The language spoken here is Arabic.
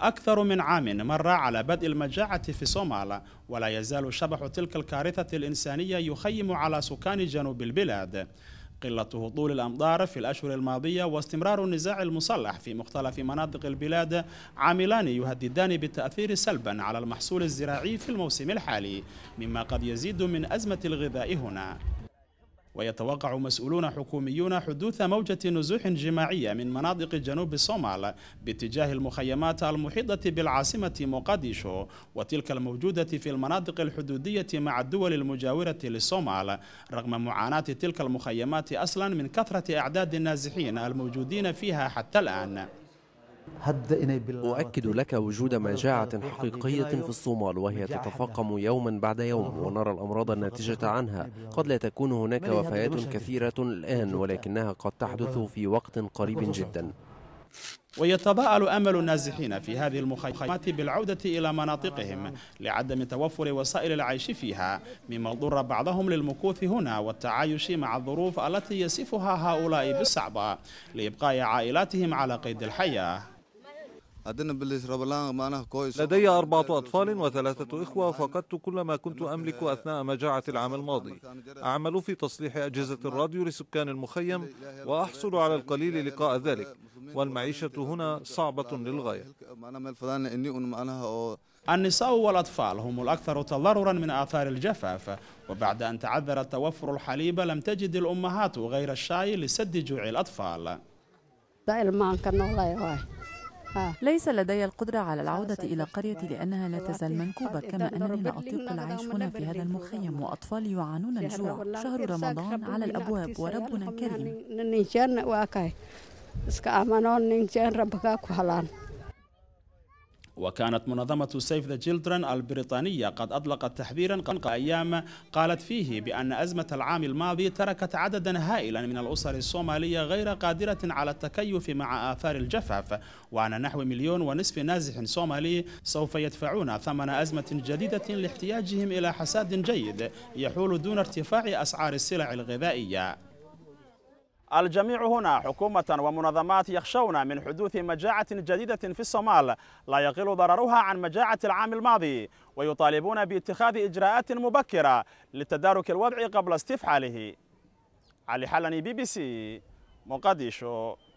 أكثر من عام مر على بدء المجاعة في صومال ولا يزال شبح تلك الكارثة الإنسانية يخيم على سكان جنوب البلاد قلة هطول الأمطار في الأشهر الماضية واستمرار النزاع المسلح في مختلف مناطق البلاد عاملان يهددان بالتأثير سلبا على المحصول الزراعي في الموسم الحالي مما قد يزيد من أزمة الغذاء هنا ويتوقع مسؤولون حكوميون حدوث موجة نزوح جماعية من مناطق جنوب الصومال باتجاه المخيمات المحيطة بالعاصمة مقديشو وتلك الموجودة في المناطق الحدودية مع الدول المجاورة للصومال رغم معاناة تلك المخيمات أصلا من كثرة أعداد النازحين الموجودين فيها حتى الآن أؤكد لك وجود مجاعة حقيقية في الصومال وهي تتفاقم يوما بعد يوم ونرى الأمراض الناتجة عنها قد لا تكون هناك وفيات كثيرة الآن ولكنها قد تحدث في وقت قريب جدا ويتضاءل امل النازحين في هذه المخيمات بالعوده الى مناطقهم لعدم توفر وسائل العيش فيها مما ضر بعضهم للمكوث هنا والتعايش مع الظروف التي يصفها هؤلاء بالصعبه لابقاء عائلاتهم على قيد الحياه لدي أربعة أطفال وثلاثة إخوة فقدت كل ما كنت أملك أثناء مجاعة العام الماضي أعمل في تصليح أجهزة الراديو لسكان المخيم وأحصل على القليل لقاء ذلك والمعيشة هنا صعبة للغاية النساء والأطفال هم الأكثر تضررا من آثار الجفاف وبعد أن تعذر توفر الحليب لم تجد الأمهات غير الشاي لسد جوع الأطفال آه. ليس لدي القدرة على العودة إلى قريتي لأنها لا تزال منكوبة كما أنني لا أطيق العيش هنا في هذا المخيم وأطفالي يعانون الجوع شهر رمضان على الأبواب وربنا كريم وكانت منظمة سيف ذا جيلدرن البريطانية قد أطلقت تحذيرا قبل أيام قالت فيه بأن أزمة العام الماضي تركت عددا هائلا من الأسر الصومالية غير قادرة على التكيف مع آثار الجفاف وأن نحو مليون ونصف نازح صومالي سوف يدفعون ثمن أزمة جديدة لاحتياجهم إلى حساد جيد يحول دون ارتفاع أسعار السلع الغذائية الجميع هنا حكومة ومنظمات يخشون من حدوث مجاعة جديدة في الصومال لا يقل ضررها عن مجاعة العام الماضي ويطالبون باتخاذ إجراءات مبكرة لتدارك الوضع قبل استفحاله علي حلني بي بي سي مقديشو